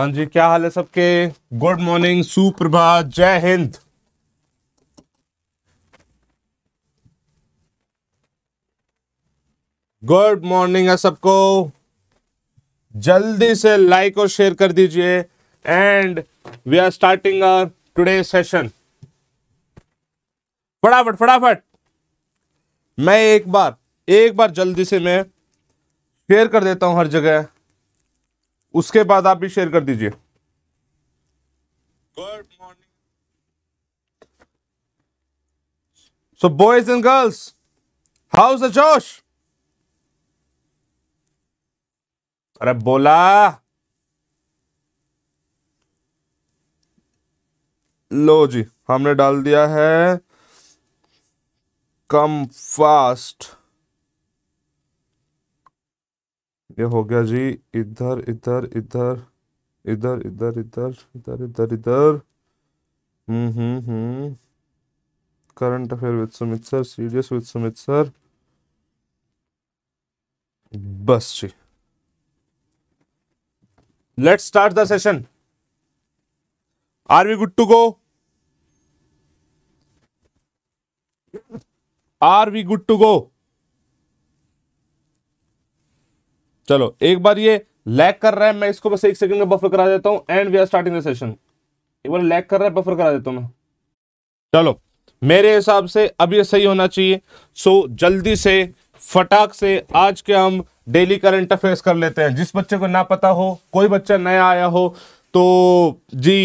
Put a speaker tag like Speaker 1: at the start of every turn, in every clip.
Speaker 1: हाँ जी क्या हाल है सबके गुड मॉर्निंग सुप्रभात जय हिंद गुड मॉर्निंग है सबको जल्दी से लाइक और शेयर कर दीजिए and we are starting our today session फटाफट फटाफट मैं एक बार एक बार जल्दी से मैं शेयर कर देता हूं हर जगह उसके बाद आप भी शेयर कर दीजिए good morning so boys and girls how's the josh अरे बोला लो जी हमने डाल दिया है कम फास्ट ये हो गया जी इधर इधर इधर इधर इधर इधर इधर इधर इधर hmm hmm hmm current affair with Sumit sir serious with Sumit sir बस जी let's start the session are we good to go are we good to go चलो एक बार ये लैक कर रहा है मैं इसको बस एक सेकंड में बफर करा देता हूँ and we are starting the session एक बार लैक कर रहा है बफर करा देता हूँ मैं चलो मेरे हिसाब से अब ये सही होना चाहिए सो जल्दी से फटाक से आज के हम डेली करंट अफेयर्स कर लेते हैं जिस बच्चे को ना पता हो कोई बच्चा नया आया हो तो जी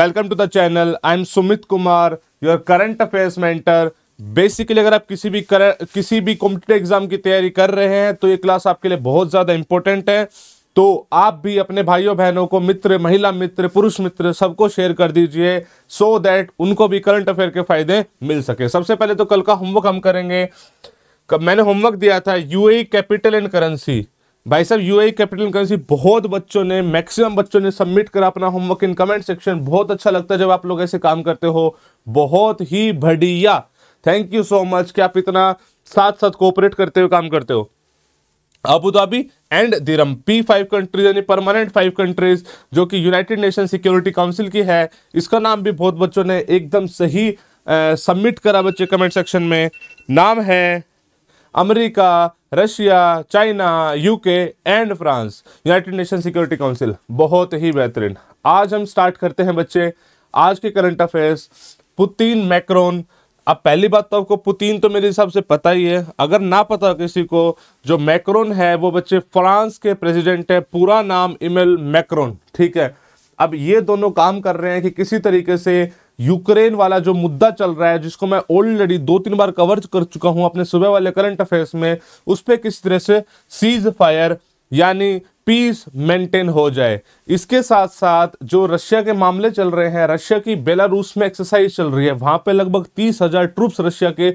Speaker 1: welcome to the channel I am Sumit Kumar your current affairs mentor basically अगर आप किसी भी कर किसी भी कॉम्पिटेटिव एग्जाम की तैयारी कर रहे हैं तो ये क्लास आपके लिए बहुत ज़्यादा इंपॉर्टेंट है तो आप भी अपने भाइयों बहनों को मित्र महिला मित्र पुरुष मित्र सबको शेयर कर दीजिए सो दैट उनको भी करंट अफेयर के फायदे मिल सके सबसे पहले तो कल का होमवर्क हम करेंगे मैंने होमवर्क दिया था यू कैपिटल एंड करेंसी भाई साहब यू कैपिटल एंड करेंसी बहुत बच्चों ने मैक्सिमम बच्चों ने सबमिट करा अपना होमवर्क इन कमेंट सेक्शन बहुत अच्छा लगता है जब आप लोग ऐसे काम करते हो बहुत ही बढ़िया थैंक यू सो मच कि आप इतना साथ साथ कोऑपरेट करते हुए काम करते हो Abu Dhabi and dirham P five countries यानी परमानेंट फाइव कंट्रीज जो कि यूनाइटेड नेशन सिक्योरिटी काउंसिल की है इसका नाम भी बहुत बच्चों ने एकदम सही सबमिट करा बच्चे कमेंट सेक्शन में नाम है America Russia China UK and France United Nation Security Council बहुत ही बेहतरीन आज हम स्टार्ट करते हैं बच्चे आज के करंट अफेयर्स पुतिन मैक्रोन अब पहली बात तो आपको पुतिन तो मेरे हिसाब से पता ही है अगर ना पता किसी को जो मैक्रोन है वो बच्चे फ्रांस के प्रेसिडेंट है पूरा नाम इमेल मैक्रोन ठीक है अब ये दोनों काम कर रहे हैं कि किसी तरीके से यूक्रेन वाला जो मुद्दा चल रहा है जिसको मैं ऑलरेडी दो तीन बार कवर कर चुका हूँ अपने सुबह वाले करंट अफेयर्स में उस पर किस तरह से सीज फायर यानी पीस मेंटेन हो जाए इसके साथ साथ जो रशिया के मामले चल रहे हैं रशिया की बेलारूस में एक्सरसाइज चल रही है वहां पे लगभग तीस हजार ट्रूप्स रशिया के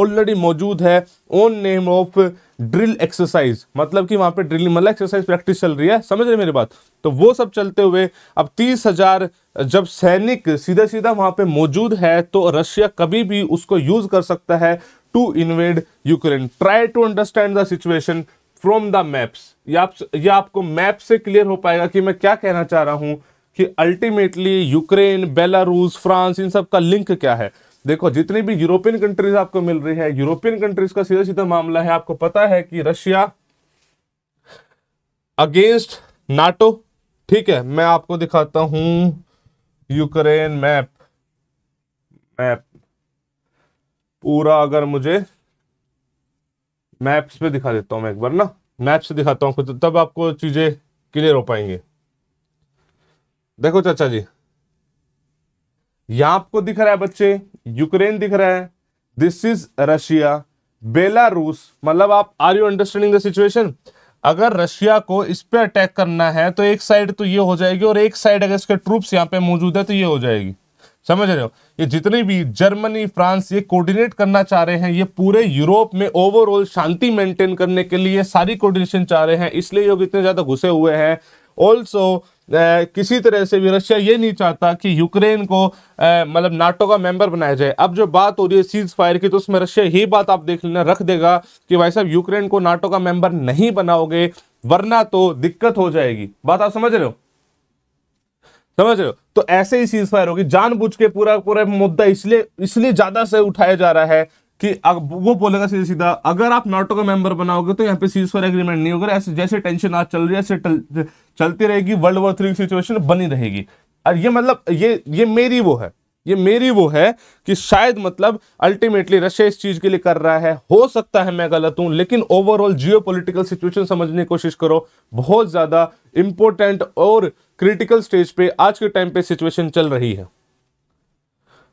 Speaker 1: ऑलरेडी मौजूद है on name of drill exercise मतलब कि वहां पे ड्रिल मतलब एक्सरसाइज प्रैक्टिस चल रही है समझ रहे मेरी बात तो वो सब चलते हुए अब तीस हजार जब सैनिक सीधा सीधा वहां पे मौजूद है तो रशिया कभी भी उसको यूज कर सकता है to invade Ukraine try to understand the situation from the maps ये आपको मैप से क्लियर हो पाएगा कि मैं क्या कहना चाह रहा हूं कि अल्टीमेटली यूक्रेन बेलारूस फ्रांस इन सब का लिंक क्या है देखो जितनी भी यूरोपियन कंट्रीज आपको मिल रही है यूरोपियन कंट्रीज का सीधा सीधा मामला है आपको पता है कि रशिया अगेंस्ट नाटो ठीक है मैं आपको दिखाता हूं यूक्रेन मैप मैप पूरा अगर मुझे मैप्स पे दिखा देता हूँ मैं एक बार ना मैप्स दिखाता हूँ तब आपको चीज़ें क्लियर हो पाएंगे देखो चाचा जी यहां आपको दिख रहा है बच्चे यूक्रेन दिख रहा है दिस इज रशिया बेलारूस मतलब आप are you understanding the situation अगर रशिया को इस पर अटैक करना है तो एक साइड तो ये हो जाएगी और एक साइड अगर इसके ट्रूप्स यहाँ पे मौजूद है तो ये हो जाएगी समझ रहे हो ये जितने भी जर्मनी फ्रांस ये कोऑर्डिनेट करना चाह रहे हैं ये पूरे यूरोप में ओवरऑल शांति मेंटेन करने के लिए सारी कोऑर्डिनेशन चाह रहे हैं इसलिए योग इतने ज़्यादा घुसे हुए हैं ऑल्सो किसी तरह से भी रशिया ये नहीं चाहता कि यूक्रेन को मतलब नाटो का मेंबर बनाया जाए अब जो बात हो रही है सीज फायर की तो उसमें रशिया ही बात आप देख लेना रख देगा कि भाई साहब यूक्रेन को नाटो का मेंबर नहीं बनाओगे वरना तो दिक्कत हो जाएगी बात आप समझ रहे हो समझ रहे हो तो ऐसे ही सीज फायर होगी जानबूझ के पूरा पूरा मुद्दा इसलिए इसलिए ज्यादा से उठाया जा रहा है कि अब वो बोलेगा सीधे सीधा अगर आप नाटो का मेंबर बनाओगे तो यहाँ पे सीज फायर एग्रीमेंट नहीं होगा ऐसे जैसे टेंशन आज चल रही है ऐसे चलती रहेगी वर्ल्ड वॉर थ्री सिचुएशन बनी रहेगी और ये मतलब ये ये मेरी वो है ये मेरी वो है कि शायद मतलब अल्टीमेटली रशिया इस चीज के लिए कर रहा है हो सकता है मैं गलत हूं लेकिन ओवरऑल जियो सिचुएशन समझने की कोशिश करो बहुत ज्यादा इंपॉर्टेंट और क्रिटिकल स्टेज पे आज के टाइम पे सिचुएशन चल रही है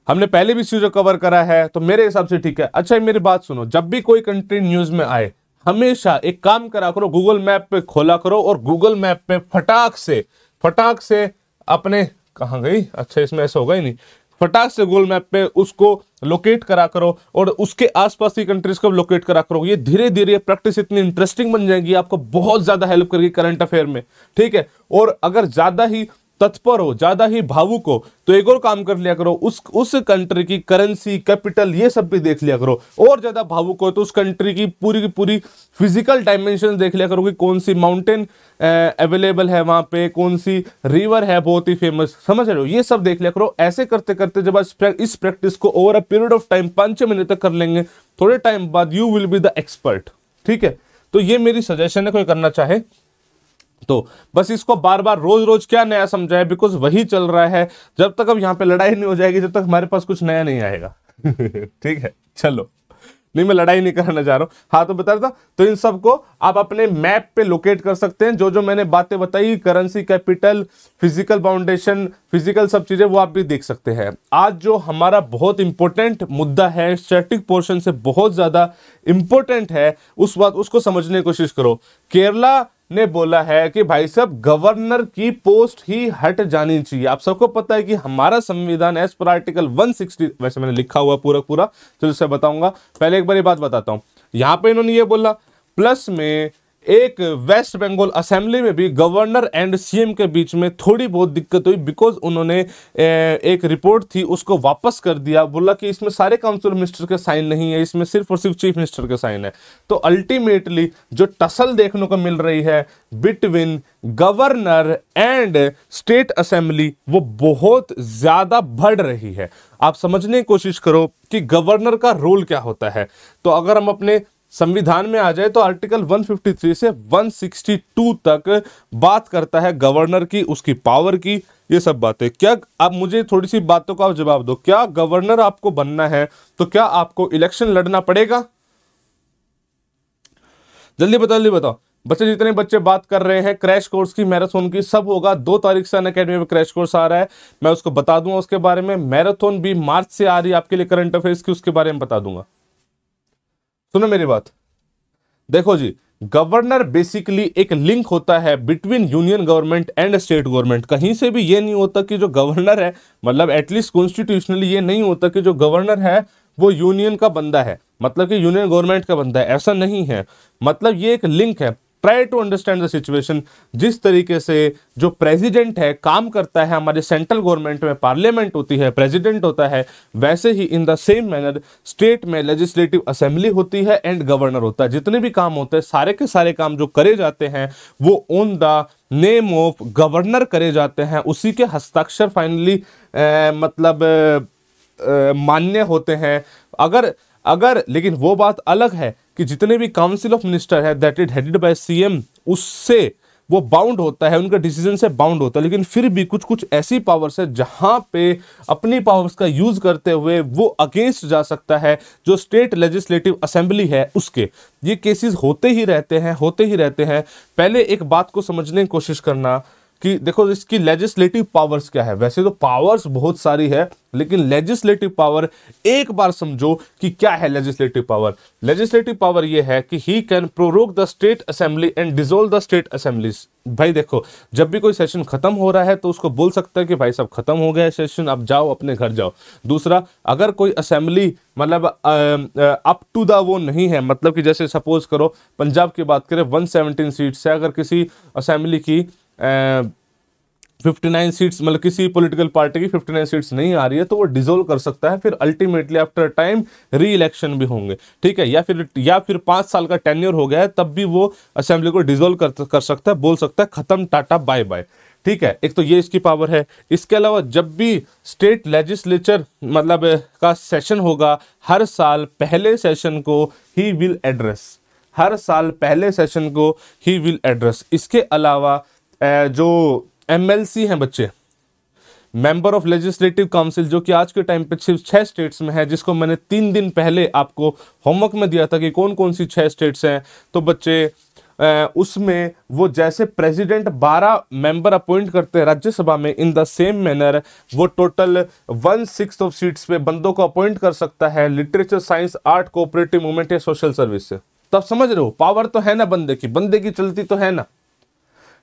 Speaker 1: हमने पहले भी चीज़ों कवर करा है तो मेरे हिसाब से ठीक है अच्छा मेरी बात सुनो जब भी कोई कंट्री न्यूज़ में आए हमेशा एक काम करा करो गूगल मैप पे खोला करो और गूगल मैप पे फटाक से फटाक से अपने कहा गई अच्छा इसमें ऐसा होगा ही नहीं फटाक से गूगल मैप पे उसको लोकेट करा करो और उसके आसपास की कंट्रीज को लोकेट करा करो ये धीरे धीरे प्रैक्टिस इतनी इंटरेस्टिंग बन जाएगी आपको बहुत ज़्यादा हेल्प करेगी करंट अफेयर में ठीक है और अगर ज़्यादा ही तत्पर हो ज़्यादा ही भावुक हो तो एक और काम कर लिया करो उस उस कंट्री की करेंसी कैपिटल ये सब भी देख लिया करो और ज़्यादा भावुक हो तो उस कंट्री की पूरी की पूरी फिजिकल डायमेंशन देख लिया करो कि कौन सी माउंटेन अवेलेबल है वहां पे कौन सी रिवर है बहुत ही फेमस समझ रहे हो ये सब देख लिया करो ऐसे करते करते जब आप इस प्रैक्टिस को over a period of time पांच छह महीने तक कर लेंगे थोड़े टाइम बाद you will be the expert ठीक है तो ये मेरी सजेशन है कोई करना चाहे तो बस इसको बार बार रोज रोज क्या नया समझाए बिकॉज वही चल रहा है जब तक अब यहाँ पे लड़ाई नहीं हो जाएगी जब तक हमारे पास कुछ नया नहीं आएगा ठीक है चलो नहीं मैं लड़ाई नहीं करना चाह रहा हूं हाँ तो बता रहा तो इन सबको आप अपने मैप पे लोकेट कर सकते हैं जो जो मैंने बातें बताई currency capital physical foundation physical सब चीज़ें वो आप भी देख सकते हैं आज जो हमारा बहुत इंपॉर्टेंट मुद्दा है स्टैटिक पोर्शन से बहुत ज़्यादा इंपॉर्टेंट है उस बात उसको समझने की कोशिश करो केरला ने बोला है कि भाई साहब गवर्नर की पोस्ट ही हट जानी चाहिए आप सबको पता है कि हमारा संविधान एज पर आर्टिकल 160 वैसे मैंने लिखा हुआ पूरा पूरा चलो तो से बताऊंगा पहले एक बार ये बात बताता हूं यहां पे इन्होंने ये बोला प्लस में एक वेस्ट बंगाल असेंबली में भी गवर्नर एंड सीएम के बीच में थोड़ी बहुत दिक्कत हुई बिकॉज उन्होंने एक रिपोर्ट थी उसको वापस कर दिया बोला कि इसमें सारे काउंसिल मिनिस्टर के साइन नहीं है इसमें सिर्फ और सिर्फ चीफ मिनिस्टर के साइन है तो अल्टीमेटली जो टसल देखने को मिल रही है between governor and state assembly वो बहुत ज़्यादा बढ़ रही है आप समझने की कोशिश करो कि गवर्नर का रोल क्या होता है तो अगर हम अपने संविधान में आ जाए तो आर्टिकल 153 से 162 तक बात करता है गवर्नर की उसकी पावर की ये सब बातें क्या अब मुझे थोड़ी सी बातों का जवाब दो क्या गवर्नर आपको बनना है तो क्या आपको इलेक्शन लड़ना पड़ेगा जल्दी बताओ जल्दी बताओ बच्चे जितने बच्चे बात कर रहे हैं क्रैश कोर्स की मैराथन की सब होगा दो तारीख से अन अकेडमी में क्रैश कोर्स आ रहा है मैं उसको बता दूंगा उसके बारे में मैराथन भी मार्च से आ रही है आपके लिए करंट अफेयर्स की उसके बारे में बता दूंगा सुनो मेरी बात देखो जी गवर्नर बेसिकली एक लिंक होता है between union government and state government कहीं से भी ये नहीं होता कि जो गवर्नर है मतलब एटलीस्ट कॉन्स्टिट्यूशनली ये नहीं होता कि जो गवर्नर है वो यूनियन का बंदा है मतलब कि यूनियन गवर्नमेंट का बंदा है ऐसा नहीं है मतलब ये एक लिंक है try to understand the situation जिस तरीके से जो प्रेसिडेंट है काम करता है हमारे सेंट्रल गवर्नमेंट में पार्लियामेंट होती है प्रेसिडेंट होता है वैसे ही in the same manner state में लेजिस्लेटिव असेंबली होती है एंड गवर्नर होता है जितने भी काम होते हैं सारे के सारे काम जो करे जाते हैं वो on the name of governor करे जाते हैं उसी के हस्ताक्षर फाइनली मतलब मान्य होते हैं अगर अगर लेकिन वो बात अलग है कि जितने भी काउंसिल ऑफ मिनिस्टर है that is headed by CM उससे वो बाउंड होता है उनका डिसीजन से बाउंड होता है लेकिन फिर भी कुछ कुछ ऐसी पावर्स है जहाँ पे अपनी पावर्स का यूज़ करते हुए वो अगेंस्ट जा सकता है जो स्टेट लेजिस्लेटिव असेंबली है उसके ये केसेस होते ही रहते हैं होते ही रहते हैं पहले एक बात को समझने की कोशिश करना कि देखो इसकी लेजिस्लेटिव पावर्स क्या है वैसे तो पावर्स बहुत सारी है लेकिन लेजिस्लेटिव पावर एक बार समझो कि क्या है लेजिस्लेटिव पावर लेजिस्लेटिव पावर यह है कि he can prorogue the state assembly and dissolve the state assembly भाई देखो जब भी कोई सेशन खत्म हो रहा है तो उसको बोल सकता है कि भाई साहब खत्म हो गया सेशन आप जाओ अपने घर जाओ दूसरा अगर कोई असेंबली मतलब अप टू द वो नहीं है मतलब कि जैसे सपोज करो पंजाब की बात करें वन सीट्स है अगर किसी असेंबली की फिफ्टी नाइन सीट्स मतलब किसी पॉलिटिकल पार्टी की फिफ्टी नाइन सीट्स नहीं आ रही है तो वो डिजोल्व कर सकता है फिर ultimately after time re election भी होंगे ठीक है या फिर या फिर पाँच साल का टेन्योर हो गया है तब भी वो असेंबली को डिजोल्व कर, कर सकता है बोल सकता है ख़त्म टाटा बाय बाय ठीक है एक तो ये इसकी पावर है इसके अलावा जब भी स्टेट लेजिस्लेचर मतलब का सेशन होगा हर साल पहले सेशन को ही विल एड्रेस हर साल पहले सेशन को ही विल एड्रेस इसके अलावा जो एम हैं बच्चे मेंबर ऑफ लेजिस्लेटिव काउंसिल जो कि आज के टाइम पे सिर्फ छः स्टेट्स में है जिसको मैंने तीन दिन पहले आपको होमवर्क में दिया था कि कौन कौन सी छः स्टेट्स हैं तो बच्चे उसमें वो जैसे प्रेसिडेंट 12 मेंबर अपॉइंट करते हैं राज्यसभा में इन द सेम मैनर वो total one six of seats पे बंदों को अपॉइंट कर सकता है literature science art cooperative movement या सोशल सर्विस से तो समझ रहे हो पावर तो है ना बंदे की बंदे की चलती तो है ना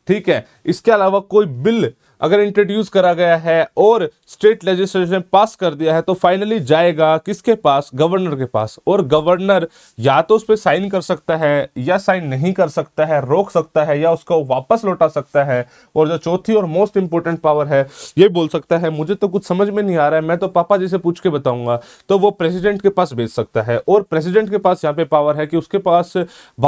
Speaker 1: ठीक है इसके अलावा कोई बिल अगर इंट्रोड्यूस करा गया है और स्टेट लेजिस्लेशन पास कर दिया है तो फाइनली जाएगा किसके पास गवर्नर के पास और गवर्नर या तो उस पर साइन कर सकता है या साइन नहीं कर सकता है रोक सकता है या उसको वापस लौटा सकता है और जो चौथी और मोस्ट इंपॉर्टेंट पावर है ये बोल सकता है मुझे तो कुछ समझ में नहीं आ रहा है मैं तो पापा जी से पूछ के बताऊंगा तो वो प्रेसिडेंट के पास भेज सकता है और प्रेसिडेंट के पास यहाँ पे पावर है कि उसके पास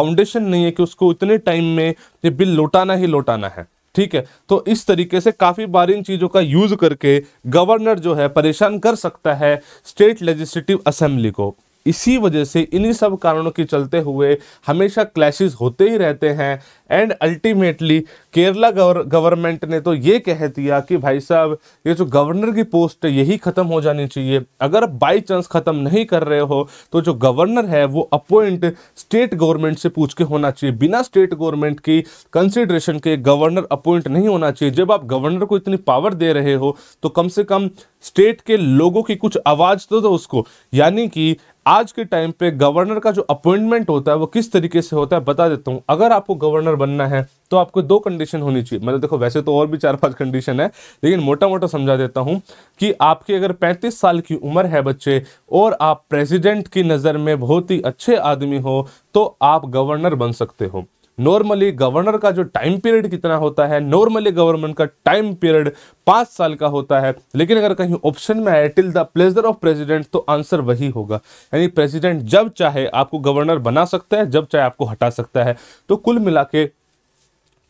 Speaker 1: बाउंडेशन नहीं है कि उसको इतने टाइम में ये बिल लौटाना ही लौटाना है ठीक है तो इस तरीके से काफ़ी बार इन चीज़ों का यूज़ करके गवर्नर जो है परेशान कर सकता है स्टेट लेजिस्लेटिव असेंबली को इसी वजह से इन्हीं सब कारणों के चलते हुए हमेशा क्लैशेस होते ही रहते हैं एंड अल्टीमेटली केरला गवर्नमेंट ने तो ये कह दिया कि भाई साहब ये जो गवर्नर की पोस्ट है यही ख़त्म हो जानी चाहिए अगर बाई चांस ख़त्म नहीं कर रहे हो तो जो गवर्नर है वो अपॉइंट स्टेट गवर्नमेंट से पूछ के होना चाहिए बिना स्टेट गवर्नमेंट की कंसिड्रेशन के गवर्नर अपॉइंट नहीं होना चाहिए जब आप गवर्नर को इतनी पावर दे रहे हो तो कम से कम स्टेट के लोगों की कुछ आवाज़ तो दो उसको यानी कि आज के टाइम पे गवर्नर का जो अपॉइंटमेंट होता है वो किस तरीके से होता है बता देता हूँ अगर आपको गवर्नर बनना है तो आपको दो कंडीशन होनी चाहिए मतलब देखो वैसे तो और भी चार पांच कंडीशन है लेकिन मोटा मोटा समझा देता हूँ कि आपकी अगर 35 साल की उम्र है बच्चे और आप प्रेसिडेंट की नज़र में बहुत ही अच्छे आदमी हो तो आप गवर्नर बन सकते हो नॉर्मली गवर्नर का जो टाइम पीरियड कितना होता है नॉर्मली गवर्नमेंट का टाइम पीरियड पाँच साल का होता है लेकिन अगर कहीं ऑप्शन में आए till the pleasure of president तो आंसर वही होगा यानी प्रेसिडेंट जब चाहे आपको गवर्नर बना सकता है जब चाहे आपको हटा सकता है तो कुल मिला के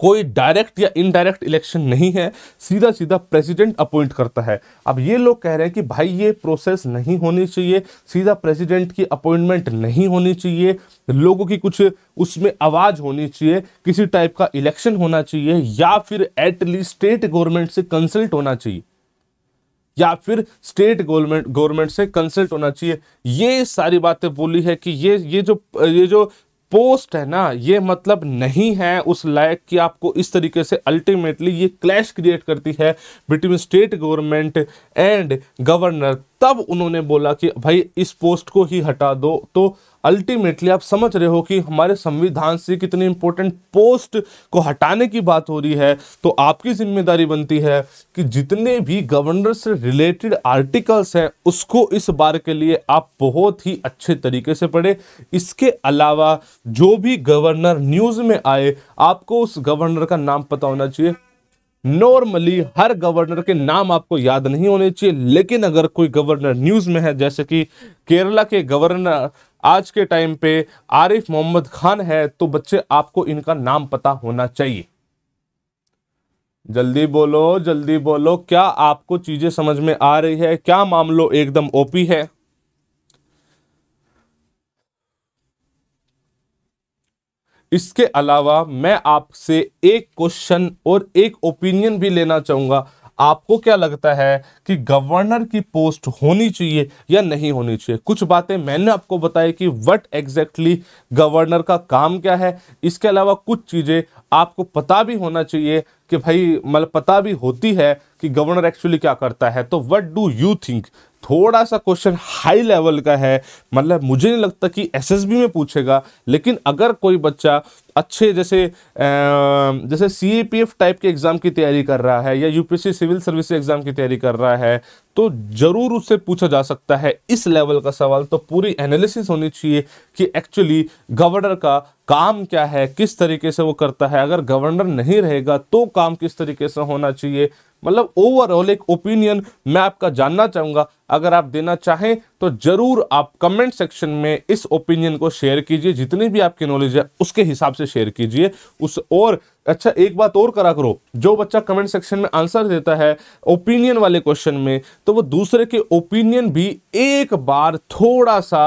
Speaker 1: कोई डायरेक्ट या इनडायरेक्ट इलेक्शन नहीं है सीधा सीधा प्रेसिडेंट अपॉइंट करता है अब ये लोग कह रहे हैं कि भाई ये प्रोसेस नहीं होनी चाहिए सीधा प्रेसिडेंट की अपॉइंटमेंट नहीं होनी चाहिए लोगों की कुछ उसमें आवाज़ होनी चाहिए किसी टाइप का इलेक्शन होना चाहिए या फिर एटलीस्ट स्टेट गवर्नमेंट से कंसल्ट होना चाहिए या फिर स्टेट गवर्नमेंट गवर्नमेंट से कंसल्ट होना चाहिए ये सारी बातें बोली है कि ये ये जो ये जो पोस्ट है ना ये मतलब नहीं है उस लायक कि आपको इस तरीके से अल्टीमेटली ये क्लैश क्रिएट करती है between state government and governor तब उन्होंने बोला कि भाई इस पोस्ट को ही हटा दो तो अल्टीमेटली आप समझ रहे हो कि हमारे संविधान से कितनी इंपॉर्टेंट पोस्ट को हटाने की बात हो रही है तो आपकी जिम्मेदारी बनती है कि जितने भी गवर्नर से रिलेटेड आर्टिकल्स हैं उसको इस बार के लिए आप बहुत ही अच्छे तरीके से पढ़े इसके अलावा जो भी गवर्नर न्यूज़ में आए आपको उस गवर्नर का नाम पता होना चाहिए नॉर्मली हर गवर्नर के नाम आपको याद नहीं होने चाहिए लेकिन अगर कोई गवर्नर न्यूज़ में है जैसे कि केरला के गवर्नर आज के टाइम पे आरिफ मोहम्मद खान है तो बच्चे आपको इनका नाम पता होना चाहिए जल्दी बोलो जल्दी बोलो क्या आपको चीज़ें समझ में आ रही है क्या मामलो एकदम ओपी है इसके अलावा मैं आपसे एक क्वेश्चन और एक ओपिनियन भी लेना चाहूँगा आपको क्या लगता है कि गवर्नर की पोस्ट होनी चाहिए या नहीं होनी चाहिए कुछ बातें मैंने आपको बताई कि व्हाट एग्जैक्टली गवर्नर का काम क्या है इसके अलावा कुछ चीज़ें आपको पता भी होना चाहिए कि भाई मतलब पता भी होती है कि गवर्नर एक्चुअली क्या करता है तो व्हाट डू यू थिंक थोड़ा सा क्वेश्चन हाई लेवल का है मतलब मुझे नहीं लगता कि एसएसबी में पूछेगा लेकिन अगर कोई बच्चा अच्छे जैसे जैसे सी टाइप के एग्ज़ाम की तैयारी कर रहा है या यूपीएससी सिविल सर्विस एग्ज़ाम की तैयारी कर रहा है तो ज़रूर उससे पूछा जा सकता है इस लेवल का सवाल तो पूरी एनालिसिस होनी चाहिए कि एक्चुअली गवर्नर का काम क्या है किस तरीके से वो करता है अगर गवर्नर नहीं रहेगा तो काम किस तरीके से होना चाहिए मतलब ओवरऑल एक ओपिनियन मैं आपका जानना चाहूँगा अगर आप देना चाहें तो ज़रूर आप कमेंट सेक्शन में इस ओपिनियन को शेयर कीजिए जितनी भी आपकी नॉलेज है उसके हिसाब से शेयर कीजिए उस और अच्छा एक बात और करा करो जो बच्चा कमेंट सेक्शन में आंसर देता है ओपिनियन वाले क्वेश्चन में तो वो दूसरे के ओपिनियन भी एक बार थोड़ा सा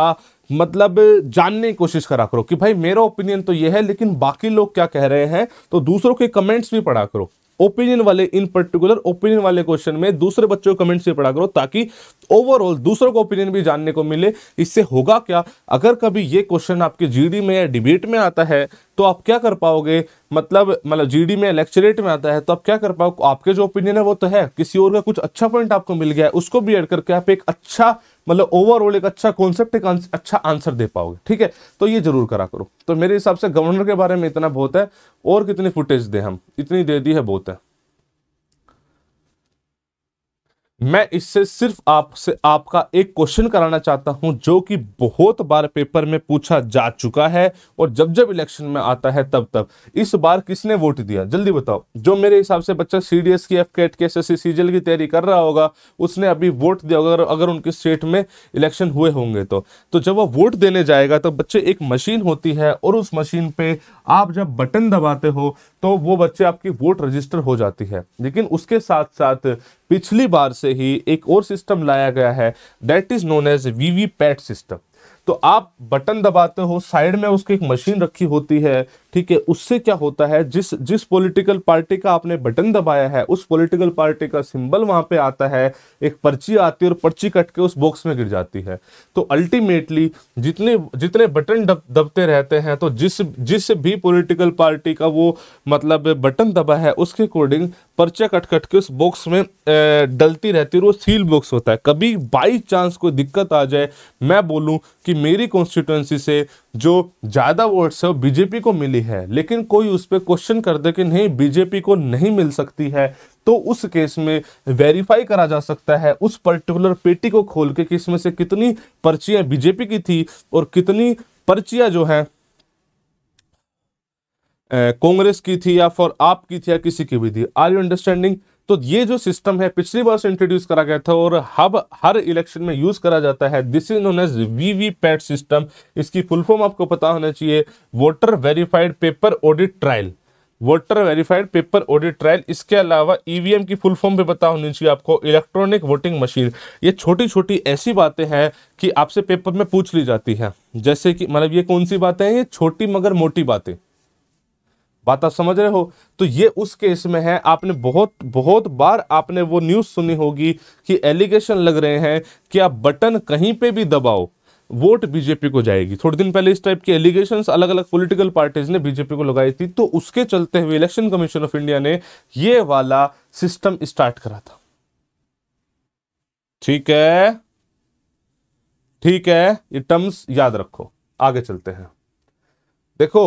Speaker 1: मतलब जानने की कोशिश करा करो कि भाई मेरा ओपिनियन तो ये है लेकिन बाकी लोग क्या कह रहे हैं तो दूसरों के कमेंट्स भी पढ़ा करो ओपिनियन वाले इन पर्टिकुलर ओपिनियन वाले क्वेश्चन में दूसरे बच्चों को कमेंट से पढ़ा करो ताकि ओवरऑल दूसरों को ओपिनियन भी जानने को मिले इससे होगा क्या अगर कभी ये क्वेश्चन आपके जीडी में या डिबेट में आता है तो आप क्या कर पाओगे मतलब मतलब जीडी में लेक्चरेट में आता है तो आप क्या कर पाओ आपके जो ओपिनियन है वो तो है किसी और का कुछ अच्छा पॉइंट आपको मिल गया है उसको भी एड करके आप एक अच्छा मतलब ओवरऑल एक अच्छा कॉन्सेप्ट एक अच्छा आंसर दे पाओगे ठीक है तो ये जरूर करा करो तो मेरे हिसाब से गवर्नर के बारे में इतना बहुत है और कितनी फुटेज दें हम इतनी दे दी है बहुत है मैं इससे सिर्फ आपसे आपका एक क्वेश्चन कराना चाहता हूं जो कि बहुत बार पेपर में पूछा जा चुका है और जब जब इलेक्शन में आता है तब तब इस बार किसने वोट दिया जल्दी बताओ जो मेरे हिसाब से बच्चा सी डी एस की एफ कैट के एस एस सी की तैयारी कर रहा होगा उसने अभी वोट दिया अगर अगर उनके स्टेट में इलेक्शन हुए होंगे तो तो जब वह वोट देने जाएगा तो बच्चे एक मशीन होती है और उस मशीन पर आप जब बटन दबाते हो तो वो बच्चे आपकी वोट रजिस्टर हो जाती है लेकिन उसके साथ साथ पिछली बार से ही एक और सिस्टम लाया गया है that is known as VVPAT system तो आप बटन दबाते हो साइड में उसकी एक मशीन रखी होती है ठीक है उससे क्या होता है जिस जिस पॉलिटिकल पार्टी का आपने बटन दबाया है उस पॉलिटिकल पार्टी का सिंबल वहां पे आता है एक पर्ची आती है और पर्ची कट के उस बॉक्स में गिर जाती है तो अल्टीमेटली जितने जितने बटन दब, दबते रहते हैं तो जिस जिस भी पोलिटिकल पार्टी का वो मतलब बटन दबा है उसके अकॉर्डिंग पर्चा कट कट के उस बॉक्स में डलती रहती है वो सील बॉक्स होता है कभी बाई चांस कोई दिक्कत आ जाए मैं बोलूँ कि मेरी कॉन्स्टिट्युएंसी से जो ज़्यादा वोट्स है बीजेपी को मिली है लेकिन कोई उस पर क्वेश्चन कर दे कि नहीं बीजेपी को नहीं मिल सकती है तो उस केस में वेरीफाई करा जा सकता है उस पर्टिकुलर पेटी को खोल के कि इसमें से कितनी पर्चियां बीजेपी की थी और कितनी पर्चियां जो है कांग्रेस की थी या फॉर आप की थी या किसी की भी थी आर यू अंडरस्टैंडिंग तो ये जो सिस्टम है पिछली बार से इंट्रोड्यूस करा गया था और हब हर इलेक्शन में यूज करा जाता है this is known as VVPAT system इसकी फुल फॉर्म आपको पता होना चाहिए voter verified paper audit trail voter verified paper audit trail इसके अलावा ईवीएम e की फुल फॉर्म भी पता होनी चाहिए आपको इलेक्ट्रॉनिक वोटिंग मशीन ये छोटी छोटी ऐसी बातें हैं कि आपसे पेपर में पूछ ली जाती है जैसे कि मतलब ये कौन सी बातें हैं ये छोटी मगर मोटी बातें बात आप समझ रहे हो तो ये उस केस में है आपने बहुत बहुत बार आपने वो न्यूज़ सुनी होगी कि एलिगेशन लग रहे हैं कि आप बटन कहीं पे भी दबाओ वोट बीजेपी को जाएगी थोड़े दिन पहले इस टाइप के एलिगेशन अलग अलग पॉलिटिकल पार्टीज ने बीजेपी को लगाई थी तो उसके चलते हुए इलेक्शन कमीशन ऑफ इंडिया ने ये वाला सिस्टम स्टार्ट करा था ठीक है ठीक है ये टर्म्स याद रखो आगे चलते हैं देखो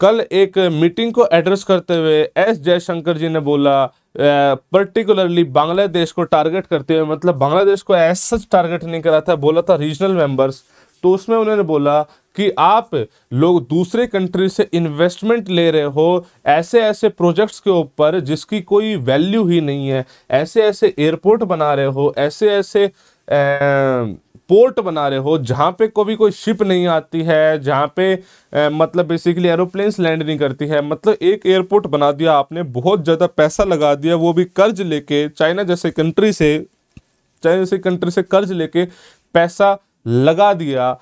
Speaker 1: कल एक मीटिंग को एड्रेस करते हुए एस जयशंकर जी ने बोला पर्टिकुलरली बांग्लादेश को टारगेट करते हुए मतलब बांग्लादेश को एस सच टारगेट नहीं करा था बोला था रीजनल मेंबर्स तो उसमें उन्होंने बोला कि आप लोग दूसरे कंट्री से इन्वेस्टमेंट ले रहे हो ऐसे ऐसे प्रोजेक्ट्स के ऊपर जिसकी कोई वैल्यू ही नहीं है ऐसे ऐसे एयरपोर्ट बना रहे हो ऐसे ऐसे पोर्ट बना रहे हो जहाँ पे कभी कोई शिप नहीं आती है जहाँ पे ए, मतलब बेसिकली एरोप्लेन्स लैंड नहीं करती है मतलब एक एयरपोर्ट बना दिया आपने बहुत ज़्यादा पैसा लगा दिया वो भी कर्ज लेके चाइना जैसे कंट्री से चाइना जैसे कंट्री से कर्ज लेके पैसा लगा दिया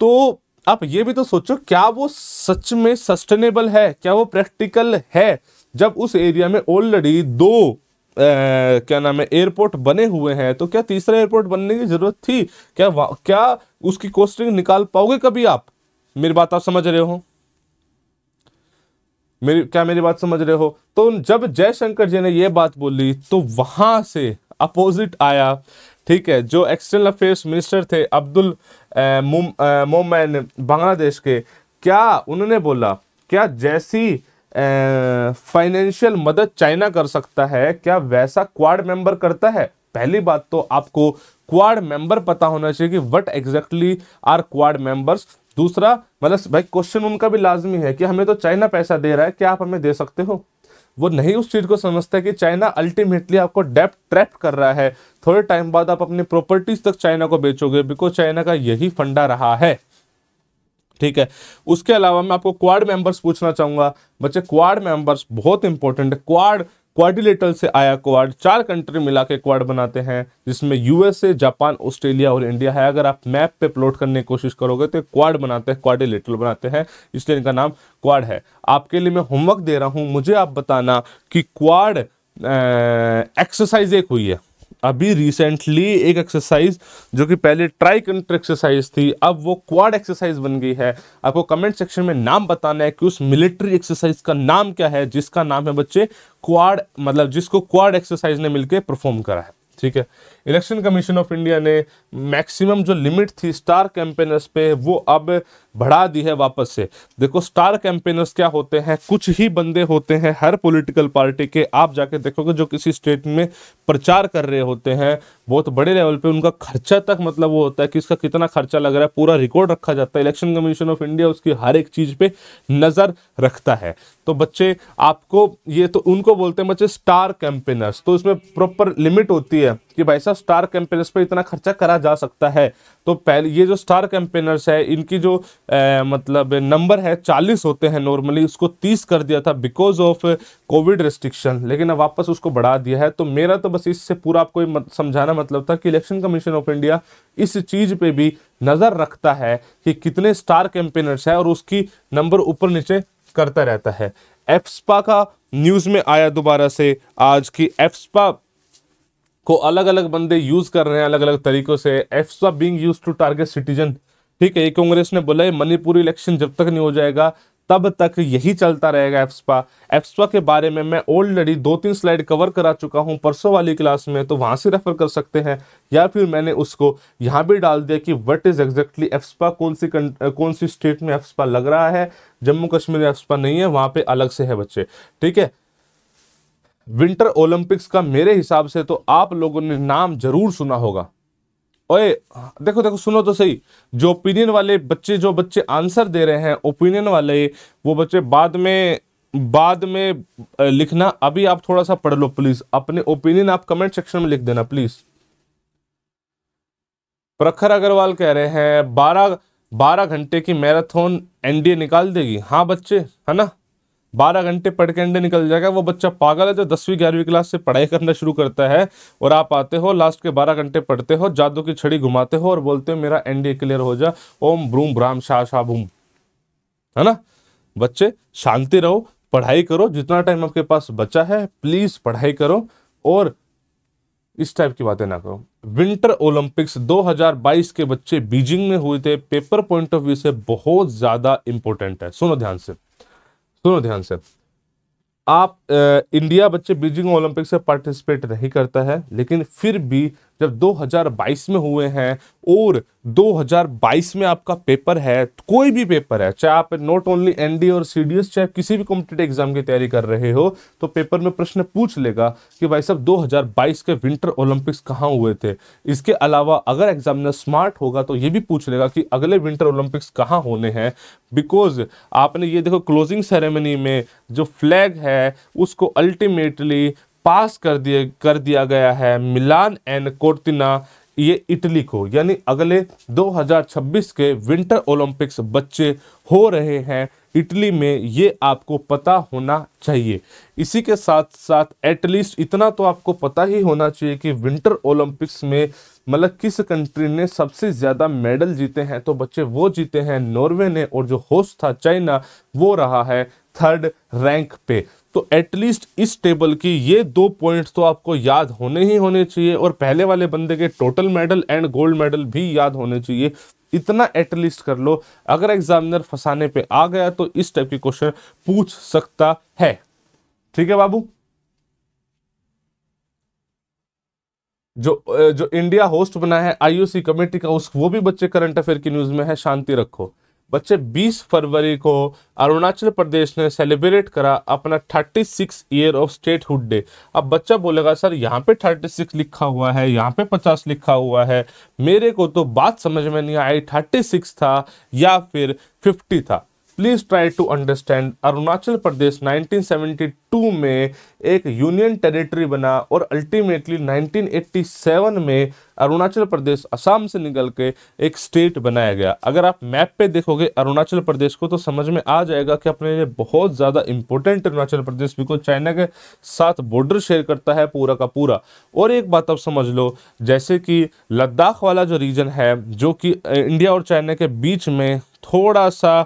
Speaker 1: तो आप ये भी तो सोचो क्या वो सच में सस्टेनेबल है क्या वो प्रैक्टिकल है जब उस एरिया में ऑलरेडी दो क्या नाम है एयरपोर्ट बने हुए हैं तो क्या तीसरा एयरपोर्ट बनने की ज़रूरत थी क्या क्या उसकी कोस्टिंग निकाल पाओगे कभी आप मेरी बात आप समझ रहे हो मेरी क्या मेरी बात समझ रहे हो तो जब जयशंकर जी ने यह बात बोली तो वहां से अपोजिट आया ठीक है जो एक्सटर्नल अफेयर्स मिनिस्टर थे अब्दुल मोमैन बांग्लादेश के क्या उन्होंने बोला क्या जैसी फाइनेंशियल मदद चाइना कर सकता है क्या वैसा क्वाड मेंबर करता है पहली बात तो आपको क्वाड मेंबर पता होना चाहिए कि what exactly are quad members दूसरा मतलब भाई क्वेश्चन उनका भी लाजमी है कि हमें तो चाइना पैसा दे रहा है क्या आप हमें दे सकते हो वो नहीं उस चीज़ को समझता है कि चाइना अल्टीमेटली आपको डेप ट्रैप कर रहा है थोड़े टाइम बाद आप अपनी प्रॉपर्टीज तक चाइना को बेचोगे बिकॉज चाइना का यही फंडा रहा है ठीक है उसके अलावा मैं आपको क्वाड मेंबर्स पूछना चाहूँगा बच्चे क्वाड मेंबर्स बहुत इंपॉर्टेंट है क्वाड क्वाडिलेटल से आया क्वाड चार कंट्री मिला के क्वाड बनाते हैं जिसमें यूएसए जापान ऑस्ट्रेलिया और इंडिया है अगर आप मैप पे प्लॉट करने की कोशिश करोगे तो क्वाड बनाते हैं क्वाडिलेटल बनाते हैं इसलिए इनका नाम क्वाड है आपके लिए मैं होमवर्क दे रहा हूँ मुझे आप बताना कि क्वाड एक्सरसाइज एक हुई है अभी रिसेंटली एक एक्सरसाइज जो कि पहले ट्राई कंट्र एक्सरसाइज थी अब वो क्वाड एक्सरसाइज बन गई है आपको कमेंट सेक्शन में नाम बताना है कि उस मिलिट्री एक्सरसाइज का नाम क्या है जिसका नाम है बच्चे क्वाड मतलब जिसको क्वाड एक्सरसाइज ने मिलकर परफॉर्म करा है ठीक है इलेक्शन कमीशन ऑफ इंडिया ने मैक्सिमम जो लिमिट थी स्टार कैंपेनर्स पे वो अब बढ़ा दी है वापस से देखो स्टार कैंपेनर्स क्या होते हैं कुछ ही बंदे होते हैं हर पॉलिटिकल पार्टी के आप जाके देखोगे जो किसी स्टेट में प्रचार कर रहे होते हैं बहुत बड़े लेवल पे उनका खर्चा तक मतलब वो होता है कि इसका कितना खर्चा लग रहा है पूरा रिकॉर्ड रखा जाता है इलेक्शन कमीशन ऑफ इंडिया उसकी हर एक चीज़ पे नज़र रखता है तो बच्चे आपको ये तो उनको बोलते हैं बच्चे स्टार कैंपेनर्स तो इसमें प्रॉपर लिमिट होती है कि भाई साहब स्टार कैंपेनर्स पर इतना खर्चा करा जा सकता है तो पहले ये जो स्टार कैंपेनर्स है इनकी जो ए, मतलब नंबर है चालीस होते हैं नॉर्मली उसको तीस कर दिया था बिकॉज ऑफ कोविड रिस्ट्रिक्शन लेकिन अब वापस उसको बढ़ा दिया है तो मेरा तो बस इससे पूरा आपको मत, समझाना मतलब था कि इलेक्शन कमीशन ऑफ इंडिया इस चीज़ पे भी नज़र रखता है कि कितने स्टार कैंपेनर्स है और उसकी नंबर ऊपर नीचे करता रहता है एफ्सपा का न्यूज़ में आया दोबारा से आज की एफ्सपा को अलग अलग बंदे यूज़ कर रहे हैं अलग अलग तरीक़ों से AFSPA being used to target citizen ठीक है ये कांग्रेस ने बोला है मणिपुर इलेक्शन जब तक नहीं हो जाएगा तब तक यही चलता रहेगा एफ्सपा एफ्सपा के बारे में मैं ऑलरेडी दो तीन स्लाइड कवर करा चुका हूँ परसों वाली क्लास में तो वहाँ से रेफर कर सकते हैं या फिर मैंने उसको यहाँ भी डाल दिया कि वट इज़ एग्जैक्टली एफ्सपा कौन सी कौन सी स्टेट में एफ्सपा लग रहा है जम्मू कश्मीर में एफ्सपा नहीं है वहाँ पर अलग से है बच्चे ठीक है विंटर ओलंपिक्स का मेरे हिसाब से तो आप लोगों ने नाम जरूर सुना होगा ओए देखो देखो सुनो तो सही जो ओपिनियन वाले बच्चे जो बच्चे आंसर दे रहे हैं ओपिनियन वाले वो बच्चे बाद में बाद में लिखना अभी आप थोड़ा सा पढ़ लो प्लीज अपने ओपिनियन आप कमेंट सेक्शन में लिख देना प्लीज प्रखर अग्रवाल कह रहे हैं बारह बारह घंटे की मैराथन एनडीए निकाल देगी हाँ बच्चे है ना बारह घंटे पढ़ के अंडे निकल जाएगा वो बच्चा पागल है जो दसवीं ग्यारहवीं क्लास से पढ़ाई करना शुरू करता है और आप आते हो लास्ट के बारह घंटे पढ़ते हो जादू की छड़ी घुमाते हो और बोलते हो मेरा एनडीए क्लियर हो जा ओम ब्रूम ब्राम शाह शाह भूम है ना बच्चे शांति रहो पढ़ाई करो जितना टाइम आपके पास बचा है प्लीज़ पढ़ाई करो और इस टाइप की बातें ना करो विंटर ओलंपिक्स 2022 के बच्चे बीजिंग में हुए थे पेपर पॉइंट ऑफ व्यू से बहुत ज़्यादा इंपॉर्टेंट है सुनो ध्यान से सुनो ध्यान से आप इंडिया बच्चे बीजिंग ओलंपिक से पार्टिसिपेट नहीं करता है लेकिन फिर भी जब 2022 में हुए हैं और 2022 में आपका पेपर है कोई भी पेपर है चाहे आप नॉट ओनली एन और एस चाहे किसी भी कॉम्पिटेटिव एग्जाम की तैयारी कर रहे हो तो पेपर में प्रश्न पूछ लेगा कि भाई साहब 2022 के विंटर ओलंपिक्स कहाँ हुए थे इसके अलावा अगर एग्जामिनर स्मार्ट होगा तो ये भी पूछ लेगा कि अगले विंटर ओलंपिक्स कहाँ होने हैं बिकॉज आपने ये देखो क्लोजिंग सेरेमनी में जो फ्लैग है है उसको अल्टीमेटली पास कर दिए कर दिया गया है मिलान एंड कोर्तिना ये इटली को यानी अगले 2026 के विंटर ओलंपिक्स बच्चे हो रहे हैं इटली में ये आपको पता होना चाहिए इसी के साथ साथ एटलीस्ट इतना तो आपको पता ही होना चाहिए कि विंटर ओलंपिक्स में मतलब किस कंट्री ने सबसे ज़्यादा मेडल जीते हैं तो बच्चे वो जीते हैं नॉर्वे ने और जो होस्ट था चाइना वो रहा है थर्ड रैंक पे तो एटलीस्ट इस टेबल की ये दो पॉइंट्स तो आपको याद होने ही होने चाहिए और पहले वाले बंदे के total medal and gold medal भी याद होने चाहिए इतना एटलीस्ट कर लो अगर एग्जामिनर फंसाने पे आ गया तो इस टाइप के क्वेश्चन पूछ सकता है ठीक है बाबू जो जो इंडिया होस्ट बना है आईओसी कमेटी का उस वो भी बच्चे करंट अफेयर की न्यूज में है शांति रखो बच्चे 20 फरवरी को अरुणाचल प्रदेश ने सेलिब्रेट करा अपना 36 ईयर ऑफ स्टेटहुड डे अब बच्चा बोलेगा सर यहाँ पे 36 लिखा हुआ है यहाँ पे 50 लिखा हुआ है मेरे को तो बात समझ में नहीं आई 36 था या फिर 50 था please try to understand Arunachal Pradesh 1972 में एक यूनियन टेरिटरी बना और अल्टीमेटली 1987 में अरुणाचल प्रदेश असम से निकल के एक स्टेट बनाया गया अगर आप मैप पे देखोगे अरुणाचल प्रदेश को तो समझ में आ जाएगा कि अपने लिए बहुत ज़्यादा important Arunachal Pradesh because China के साथ बॉर्डर शेयर करता है पूरा का पूरा और एक बात आप समझ लो जैसे कि लद्दाख वाला जो रीजन है जो कि इंडिया और चाइना के बीच में थोड़ा सा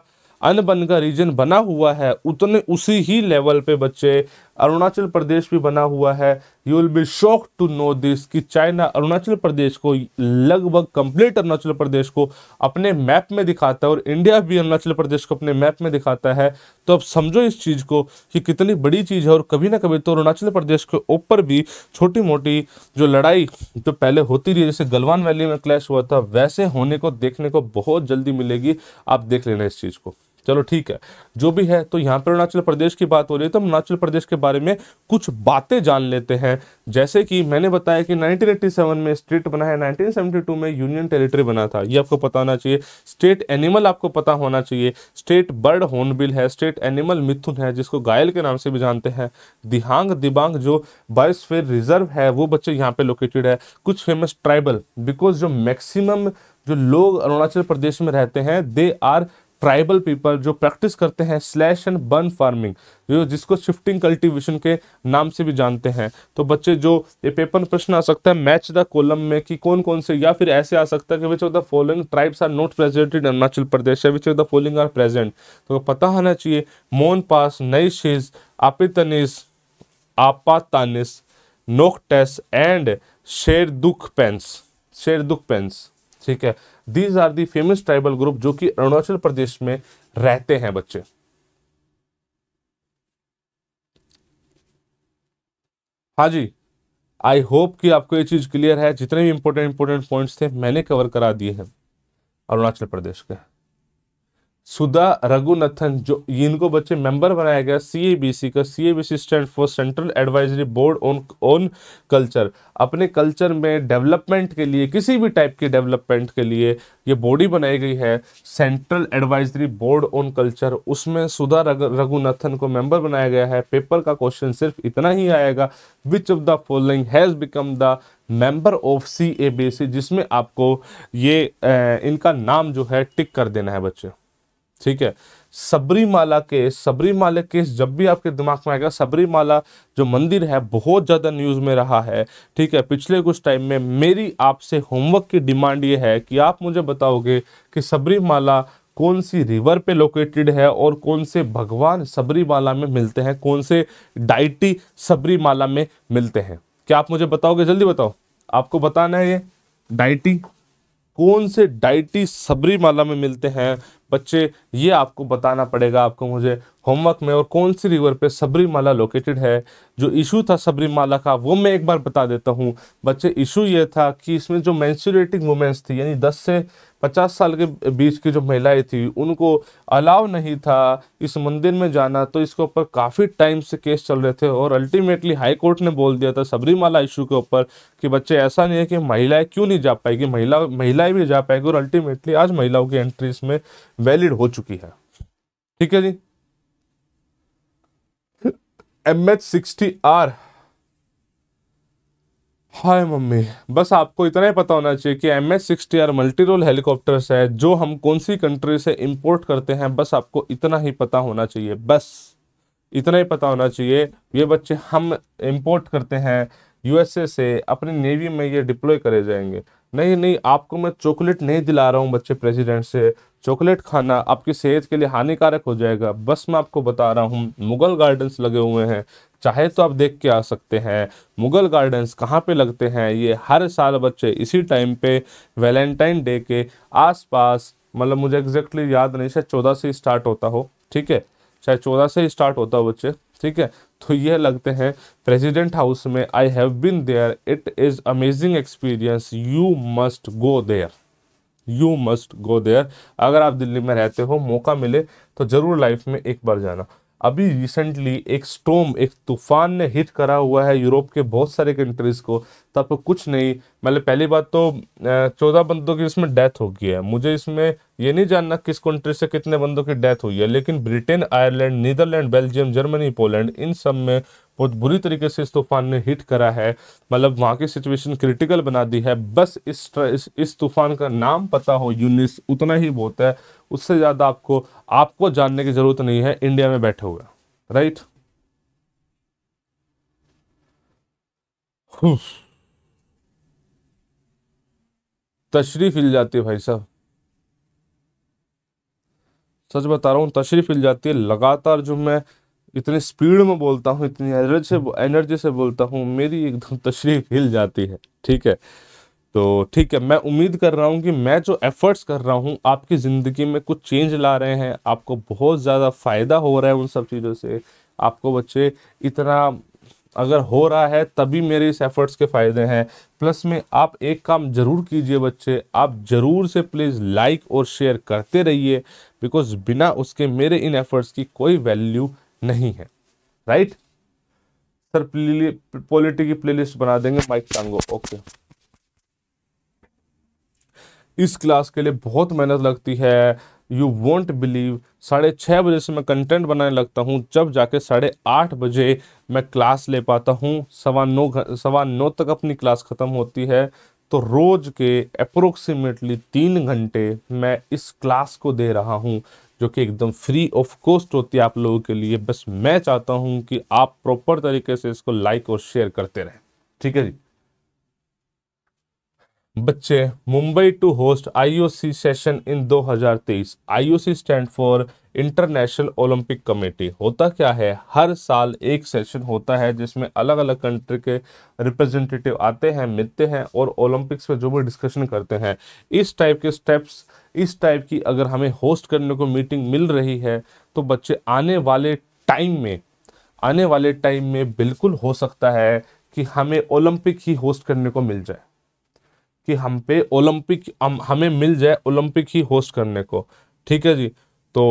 Speaker 1: अनबन का रीजन बना हुआ है उतने उसी ही लेवल पे बच्चे अरुणाचल प्रदेश भी बना हुआ है you will be shock to know this कि चाइना अरुणाचल प्रदेश को लगभग कंप्लीट अरुणाचल प्रदेश को अपने मैप में दिखाता है और इंडिया भी अरुणाचल प्रदेश को अपने मैप में दिखाता है तो अब समझो इस चीज़ को कि कितनी बड़ी चीज़ है और कभी ना कभी तो अरुणाचल प्रदेश के ऊपर भी छोटी मोटी जो लड़ाई जो तो पहले होती रही जैसे गलवान वैली में क्लैश हुआ था वैसे होने को देखने को बहुत जल्दी मिलेगी आप देख लेना इस चीज़ को चलो ठीक है जो भी है तो यहाँ पर अरुणाचल प्रदेश की बात हो रही है तो हम अरुणाचल प्रदेश के बारे में कुछ बातें जान लेते हैं जैसे कि मैंने बताया कि 1987 में स्टेट बना है 1972 में यूनियन टेरिटरी बना था ये आपको पता होना चाहिए स्टेट एनिमल आपको पता होना चाहिए स्टेट बर्ड हॉर्नबिल है स्टेट एनिमल मिथुन है जिसको गायल के नाम से भी जानते हैं दिहांग दिबांग जो बायोस्फेयर रिजर्व है वो बच्चे यहाँ पे लोकेटेड है कुछ फेमस ट्राइबल बिकॉज जो मैक्सिमम जो लोग अरुणाचल प्रदेश में रहते हैं दे आर ट्राइबल पीपल जो प्रैक्टिस करते हैं स्लैश एंड बर्न फार्मिंग जो जिसको शिफ्टिंग कल्टीवेशन के नाम से भी जानते हैं तो बच्चे जो ये पेपर में प्रश्न आ सकता है मैच द कोलम में कि कौन कौन से या फिर ऐसे आ सकता है कि which of the following tribes are not present in Arunachal Pradesh या which of the following are present तो पता होना चाहिए मोन पास नई शीज आपितनिस आपातानिस नोकटेस एंड शेर दुख पेंस शेर दुख पेंस ठीक है these are the famous tribal group जो कि अरुणाचल प्रदेश में रहते हैं बच्चे हाँ जी आई होप कि आपको ये चीज़ क्लियर है जितने भी इंपॉर्टेंट इंपॉर्टेंट पॉइंट्स थे मैंने कवर करा दिए हैं अरुणाचल प्रदेश के सुधा रघुनाथन जो इनको बच्चे मेंबर बनाया गया सी का C stand for central advisory board on on culture अपने कल्चर में डेवलपमेंट के लिए किसी भी टाइप के डेवलपमेंट के लिए ये बॉडी बनाई गई है central advisory board on culture उसमें सुधा रघुनाथन को मेंबर बनाया गया है पेपर का क्वेश्चन सिर्फ इतना ही आएगा which of the following has become the member of C जिसमें आपको ये इनका नाम जो है टिक कर देना है बच्चे ठीक है सबरीमाला केस सबरीमाला केस जब भी आपके दिमाग में आएगा सबरीमाला जो मंदिर है बहुत ज़्यादा न्यूज़ में रहा है ठीक है पिछले कुछ टाइम में मेरी आपसे होमवर्क की डिमांड ये है कि आप मुझे बताओगे कि सबरीमाला कौन सी रिवर पे लोकेटेड है और कौन से भगवान सबरीमाला में मिलते हैं कौन से डाइटी सबरीमाला में मिलते हैं क्या आप मुझे बताओगे जल्दी बताओ आपको बताना है ये डाइटी कौन से डाइटी सबरीमाला में मिलते हैं बच्चे ये आपको बताना पड़ेगा आपको मुझे होमवर्क में और कौन सी रिवर पे सबरीमाला लोकेटेड है जो इशू था सबरीमाला का वो मैं एक बार बता देता हूँ बच्चे इशू ये था कि इसमें जो मैंसुरेटिंग वुमेंस थी यानी 10 से पचास साल के बीच की जो महिलाएं थी उनको अलाव नहीं था इस मंदिर में जाना तो इसके ऊपर काफ़ी टाइम से केस चल रहे थे और अल्टीमेटली हाई कोर्ट ने बोल दिया था सबरीमाला इशू के ऊपर कि बच्चे ऐसा नहीं है कि महिलाएं क्यों नहीं जा पाएगी महिला महिलाएं भी जा पाएगी और अल्टीमेटली आज महिलाओं की एंट्री इसमें वैलिड हो चुकी है ठीक है जी एम एच सिक्सटी आर हाय मम्मी बस आपको इतना ही पता होना चाहिए कि M S sixty R multi role helicopters है जो हम कौन सी कंट्री से इंपोर्ट करते हैं बस आपको इतना ही पता होना चाहिए बस इतना ही पता होना चाहिए ये बच्चे हम इंपोर्ट करते हैं यूएसए से अपनी नेवी में ये डिप्लॉय करे जाएंगे नहीं नहीं आपको मैं चॉकलेट नहीं दिला रहा हूँ बच्चे प्रेसिडेंट से चॉकलेट खाना आपकी सेहत के लिए हानिकारक हो जाएगा बस मैं आपको बता रहा हूँ मुगल गार्डन्स लगे हुए हैं चाहे तो आप देख के आ सकते हैं मुगल गार्डन्स कहाँ पे लगते हैं ये हर साल बच्चे इसी टाइम पे वैलेंटाइन डे के आसपास मतलब मुझे एग्जैक्टली याद नहीं शायद चौदह से स्टार्ट होता हो ठीक है शायद चौदह से स्टार्ट होता हो बच्चे ठीक है तो ये लगते हैं प्रेसिडेंट हाउस में I have been there it is amazing experience you must go there you must go there अगर आप दिल्ली में रहते हो मौका मिले तो ज़रूर लाइफ में एक बार जाना अभी रिसेंटली एक स्टोम एक तूफान ने हिट करा हुआ है यूरोप के बहुत सारे कंट्रीज़ को तब कुछ नहीं मतलब पहली बात तो चौदह बंदों की इसमें डेथ हो गई है मुझे इसमें ये नहीं जानना किस कंट्री से कितने बंदों की डेथ हुई है लेकिन Britain Ireland Netherland Belgium Germany Poland इन सब में बहुत बुरी तरीके से इस तूफान ने हिट करा है मतलब वहाँ की सिचुएशन क्रिटिकल बना दी है बस इस इस, इस तूफान का नाम पता हो यूनिस उतना ही बहुत है उससे ज़्यादा आपको आपको जानने की ज़रूरत नहीं है इंडिया में बैठे हुए राइट तशरीफ हिल जाती है भाई साहब सच बता रहा हूँ तशरीफ हिल जाती है लगातार जो मैं इतने स्पीड में बोलता हूँ इतनी एनर्जी से एनर्जी से बोलता हूँ मेरी एकदम तशरीफ हिल जाती है ठीक है तो ठीक है मैं उम्मीद कर रहा हूँ कि मैं जो एफ़र्ट्स कर रहा हूँ आपकी ज़िंदगी में कुछ चेंज ला रहे हैं आपको बहुत ज़्यादा फ़ायदा हो रहा है उन सब चीज़ों से आपको बच्चे इतना अगर हो रहा है तभी मेरे इस एफ़र्ट्स के फ़ायदे हैं प्लस में आप एक काम ज़रूर कीजिए बच्चे आप ज़रूर से प्लीज़ लाइक और शेयर करते रहिए बिकॉज बिना उसके मेरे इन एफ़र्ट्स की कोई वैल्यू नहीं है राइट सर पॉलिटी की प्लेलिस्ट बना देंगे माइक टांगो ओके इस क्लास के लिए बहुत मेहनत लगती है यू वॉन्ट बिलीव साढ़े छः बजे से मैं कंटेंट बनाने लगता हूँ जब जाके साढ़े आठ बजे मैं क्लास ले पाता हूँ सवा नौ सवा नौ तक अपनी क्लास ख़त्म होती है तो रोज़ के अप्रोक्सीमेटली तीन घंटे मैं इस क्लास को दे रहा हूँ जो कि एकदम फ्री ऑफ कॉस्ट होती है आप लोगों के लिए बस मैं चाहता हूँ कि आप प्रॉपर तरीके से इसको लाइक और शेयर करते रहें ठीक है जी बच्चे Mumbai to host IOC session in 2023 IOC stand for international olympic committee होता क्या है हर साल एक सेशन होता है जिसमें अलग अलग कंट्री के रिप्रेजेंटेटिव आते हैं मिलते हैं और ओलंपिक्स पे जो भी डिस्कशन करते हैं इस टाइप के स्टेप्स इस टाइप की अगर हमें होस्ट करने को मीटिंग मिल रही है तो बच्चे आने वाले टाइम में आने वाले टाइम में बिल्कुल हो सकता है कि हमें ओलंपिक ही होस्ट करने को मिल जाए कि हम पे ओलंपिक हम हमें मिल जाए ओलंपिक ही होस्ट करने को ठीक है जी तो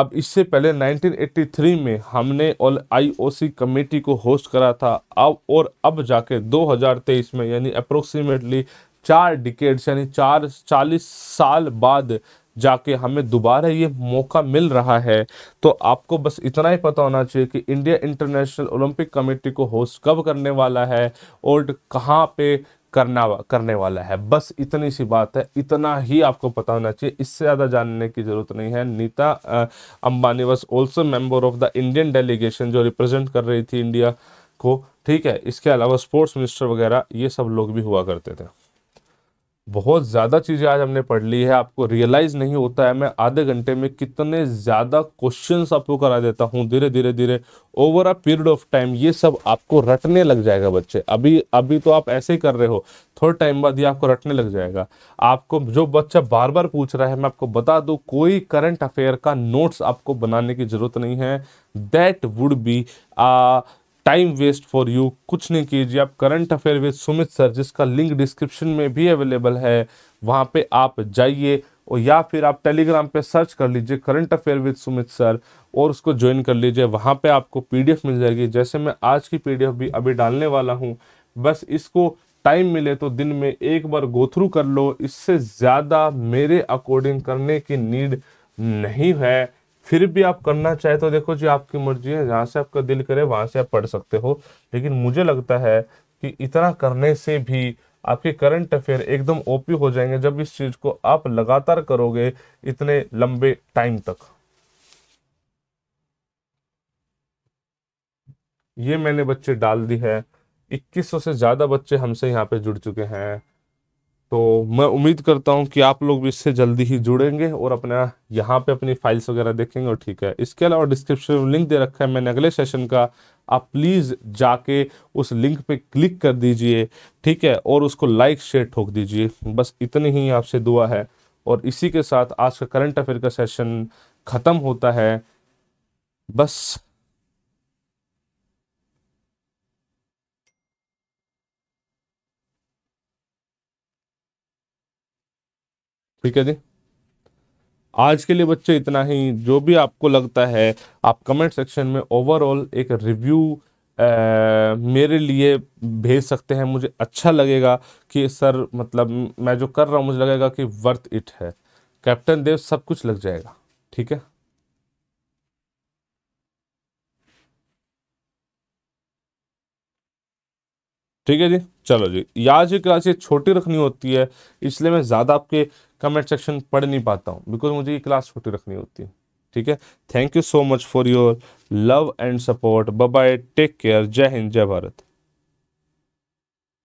Speaker 1: अब इससे पहले 1983 में हमने आईओसी कमेटी को होस्ट करा था अब और अब जाके 2023 में यानी अप्रोक्सीमेटली चार डिकेट्स यानी चार चालीस साल बाद जाके हमें दोबारा ये मौका मिल रहा है तो आपको बस इतना ही पता होना चाहिए कि इंडिया इंटरनेशनल ओलंपिक कमेटी को होस्ट कब करने वाला है और कहाँ पे करना करने वाला है बस इतनी सी बात है इतना ही आपको पता होना चाहिए इससे ज़्यादा जानने की ज़रूरत नहीं है Nita Ambani was also member of the Indian delegation जो रिप्रेजेंट कर रही थी इंडिया को ठीक है इसके अलावा स्पोर्ट्स मिनिस्टर वगैरह ये सब लोग भी हुआ करते थे बहुत ज़्यादा चीज़ें आज हमने पढ़ ली है आपको रियलाइज़ नहीं होता है मैं आधे घंटे में कितने ज़्यादा क्वेश्चंस आपको करा देता हूँ धीरे धीरे धीरे over a period of time ये सब आपको रटने लग जाएगा बच्चे अभी अभी तो आप ऐसे ही कर रहे हो थोड़े टाइम बाद ये आपको रटने लग जाएगा आपको जो बच्चा बार बार पूछ रहा है मैं आपको बता दूँ कोई करंट अफेयर का नोट्स आपको बनाने की ज़रूरत नहीं है that would be time waste for you कुछ नहीं कीजिए आप current affair with Sumit sir जिसका लिंक डिस्क्रिप्शन में भी अवेलेबल है वहाँ पे आप जाइए और या फिर आप टेलीग्राम पे सर्च कर लीजिए current affair with Sumit sir और उसको ज्वाइन कर लीजिए वहाँ पे आपको पीडीएफ मिल जाएगी जैसे मैं आज की पीडीएफ भी अभी डालने वाला हूँ बस इसको टाइम मिले तो दिन में एक बार गो थ्रू कर लो इससे ज़्यादा मेरे अकॉर्डिंग करने की नीड नहीं है फिर भी आप करना चाहे तो देखो जी आपकी मर्जी है जहाँ से आपका दिल करे वहाँ से आप पढ़ सकते हो लेकिन मुझे लगता है कि इतना करने से भी आपके करंट अफेयर एकदम ओपी हो जाएंगे जब इस चीज़ को आप लगातार करोगे इतने लंबे टाइम तक ये मैंने बच्चे डाल दी है 2100 से ज़्यादा बच्चे हमसे यहाँ पे जुड़ चुके हैं तो मैं उम्मीद करता हूँ कि आप लोग भी इससे जल्दी ही जुड़ेंगे और अपना यहाँ पे अपनी फाइल्स वगैरह देखेंगे और ठीक है इसके अलावा डिस्क्रिप्शन में लिंक दे रखा है मैंने अगले सेशन का आप प्लीज़ जाके उस लिंक पे क्लिक कर दीजिए ठीक है और उसको लाइक शेयर ठोक दीजिए बस इतनी ही आपसे दुआ है और इसी के साथ आज का करंट अफेयर का सेशन ख़त्म होता है बस ठीक है जी आज के लिए बच्चे इतना ही जो भी आपको लगता है आप कमेंट सेक्शन में ओवरऑल एक रिव्यू मेरे लिए भेज सकते हैं मुझे अच्छा लगेगा कि सर मतलब मैं जो कर रहा हूँ मुझे लगेगा कि वर्थ इट है कैप्टन देव सब कुछ लग जाएगा ठीक है ठीक है जी चलो जी याद की क्लास ये छोटी रखनी होती है इसलिए मैं ज़्यादा आपके कमेंट सेक्शन पढ़ नहीं पाता हूँ बिकॉज मुझे ये क्लास छोटी रखनी होती है ठीक है thank you so much for your love and support bye take care जय हिंद जय भारत